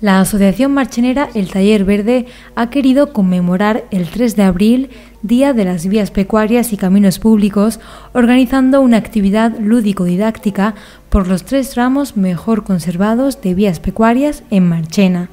La Asociación Marchenera El Taller Verde ha querido conmemorar el 3 de abril, Día de las Vías Pecuarias y Caminos Públicos, organizando una actividad lúdico-didáctica por los tres ramos mejor conservados de vías pecuarias en Marchena.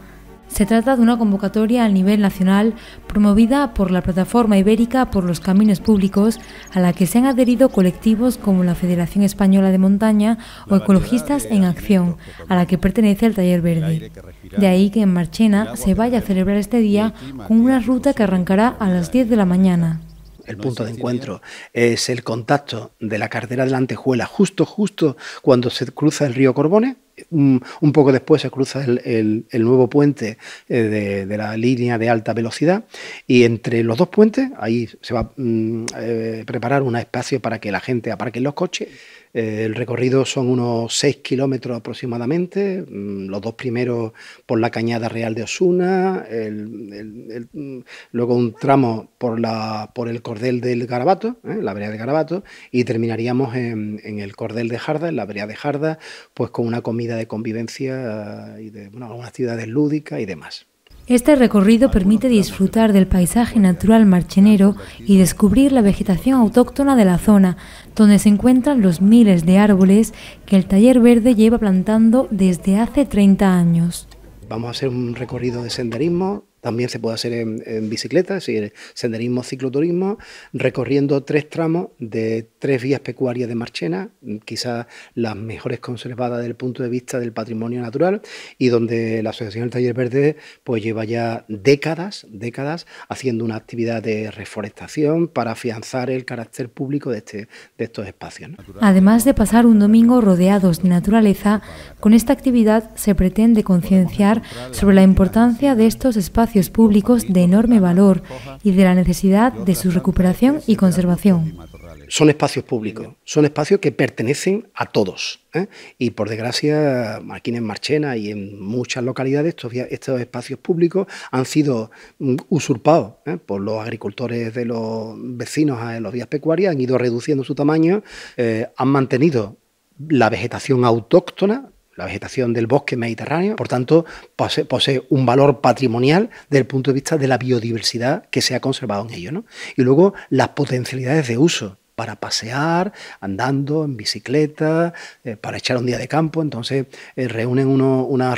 Se trata de una convocatoria a nivel nacional promovida por la Plataforma Ibérica por los Caminos Públicos, a la que se han adherido colectivos como la Federación Española de Montaña o Ecologistas en Acción, a la que pertenece el Taller Verde. De ahí que en Marchena se vaya a celebrar este día con una ruta que arrancará a las 10 de la mañana el punto de encuentro, es el contacto de la cartera de la Antejuela, justo, justo cuando se cruza el río Corbone, un poco después se cruza el, nuevo puente eh, de, la línea de alta velocidad y entre los dos puentes ahí se va a mm, eh, preparar un espacio para que la gente aparque los coches. Eh, el recorrido son unos 6 kilómetros aproximadamente, mm, los dos primeros por la Cañada Real de Osuna, mm, luego un tramo por, la, por el Cordel del Garabato, ¿eh? la vereda de Garabato, y terminaríamos en, el Cordel de Jarda, en la vereda de Jarda, pues con una comida de convivencia y de bueno, algunas actividades lúdicas y demás. Este recorrido permite disfrutar del paisaje natural marchenero y descubrir la vegetación autóctona de la zona, donde se encuentran los miles de árboles que el taller verde lleva plantando desde hace 30 años. Vamos a hacer un recorrido de senderismo, también se puede hacer en, bicicleta, es senderismo, cicloturismo, recorriendo tres tramos de tres vías pecuarias de Marchena, quizás las mejores conservadas desde el punto de vista del patrimonio natural y donde la Asociación del Taller Verde pues lleva ya décadas, décadas haciendo una actividad de reforestación para afianzar el carácter público de, este, de estos espacios. Además de pasar un domingo rodeados de naturaleza, con esta actividad se pretende concienciar sobre la importancia de estos espacios públicos de enorme valor y de la necesidad de su recuperación y conservación son espacios públicos, son espacios que pertenecen a todos. ¿eh? Y por desgracia, aquí en Marchena y en muchas localidades, estos, estos espacios públicos han sido mm, usurpados ¿eh? por los agricultores de los vecinos a los vías pecuarias, han ido reduciendo su tamaño, eh, han mantenido la vegetación autóctona la vegetación del bosque mediterráneo, por tanto, posee, un valor patrimonial desde el punto de vista de la biodiversidad que se ha conservado en ello. Y luego las potencialidades de uso para pasear, andando, en bicicleta, eh, para echar un día de campo. Entonces eh, reúnen unas,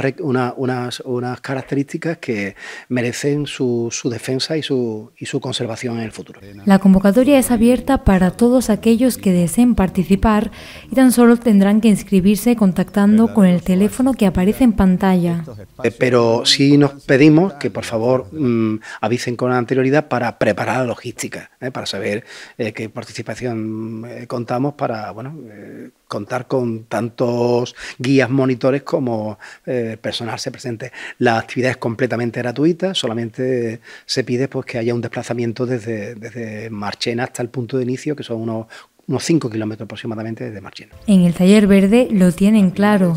unas, características que merecen su, su defensa y su, y su conservación en el futuro. La convocatoria es abierta para todos aquellos que deseen participar y tan solo tendrán que inscribirse contactando con el teléfono que aparece en pantalla. Eh, pero sí nos pedimos que por favor mm, avisen con anterioridad para preparar la logística, para saber qué participación Em, eh, contamos para bueno, eh, contar con tantos guías monitores como eh, personal se presente. La actividad es completamente gratuita, solamente se pide pues, que haya un desplazamiento desde, desde Marchena hasta el punto de inicio, que son unos unos 5 kilómetros aproximadamente desde Marchena. En el taller verde lo tienen claro.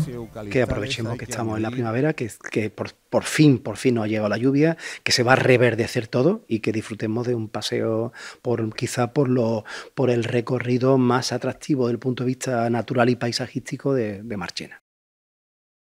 Que aprovechemos que estamos en la primavera, que, por, fin, por fin nos llegado la lluvia, que se va a reverdecer todo y que disfrutemos de un paseo por quizá por lo por el recorrido más atractivo del punto de vista natural y paisajístico de Marchena.